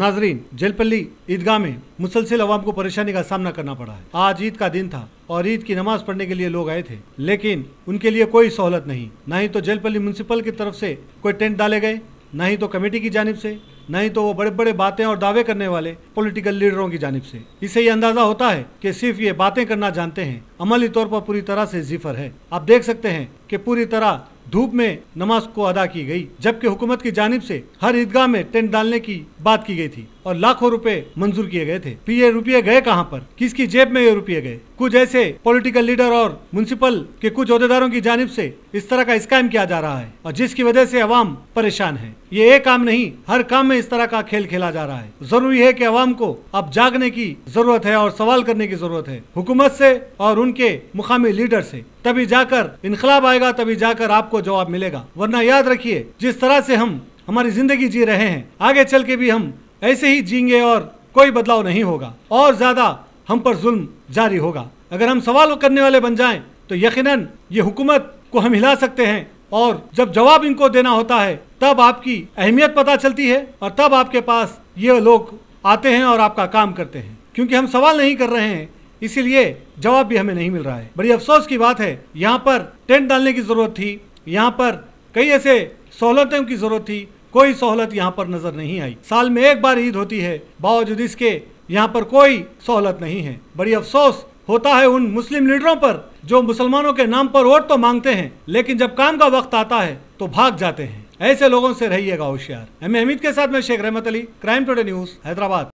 नाजरीन जलपल्ली ईदगाह में मुसलसिल आवाम को परेशानी का सामना करना पड़ा है आज ईद का दिन था और ईद की नमाज पढ़ने के लिए लोग आए थे लेकिन उनके लिए कोई सहूलत नहीं न ही तो जलपल्ली म्यूनसिपल की तरफ से कोई टेंट डाले गए न ही तो कमेटी की जानब से नहीं तो वो बड़े बड़े बातें और दावे करने वाले पॉलिटिकल लीडरों की जानब से इसे ये अंदाजा होता है कि सिर्फ ये बातें करना जानते हैं अमली तौर पर पूरी तरह से जिफर है आप देख सकते हैं कि पूरी तरह धूप में नमाज को अदा की गई जबकि हुकूमत की जानब से हर ईदगाह में टेंट डालने की बात की गई थी और लाखों रुपए मंजूर किए गए थे फिर तो ये रुपये गए कहाँ पर किसकी जेब में ये रुपये गए कुछ ऐसे पॉलिटिकल लीडर और म्यूनसिपल के कुछ अहदेदारों की जानब से इस तरह का स्कैम किया जा रहा है और जिसकी वजह से अवाम परेशान है ये एक काम नहीं हर काम में इस तरह का खेल खेला जा रहा है जरूरी है की अवाम को अब जागने की जरूरत है और सवाल करने की जरूरत है हुकूमत ऐसी और उनके मुकामी लीडर से तभी जाकर इनकलाब आएगा तभी जाकर आपको जवाब मिलेगा वरना याद रखिए जिस तरह से हम हमारी जिंदगी जी रहे हैं आगे चल के भी हम ऐसे ही जीएंगे और कोई बदलाव नहीं होगा और ज्यादा हम पर जुल्म जारी होगा अगर हम सवाल करने वाले बन जाएं तो यकीनन ये हुकूमत को हम हिला सकते हैं और जब जवाब इनको देना होता है तब आपकी अहमियत पता चलती है और तब आपके पास ये लोग आते हैं और आपका काम करते हैं क्योंकि हम सवाल नहीं कर रहे हैं इसीलिए जवाब भी हमें नहीं मिल रहा है बड़ी अफसोस की बात है यहाँ पर टेंट डालने की ज़रूरत थी यहाँ पर कई ऐसे सहूलतों की ज़रूरत थी कोई सहूलत यहाँ पर नज़र नहीं आई साल में एक बार ईद होती है बावजूद इसके यहाँ पर कोई सहूलत नहीं है बड़ी अफसोस होता है उन मुस्लिम लीडरों पर जो मुसलमानों के नाम पर वोट तो मांगते हैं लेकिन जब काम का वक्त आता है तो भाग जाते हैं ऐसे लोगों से रहिएगा होशियार एम हमीद के साथ मैं Sheikh Rahmat Ali crime today news Hyderabad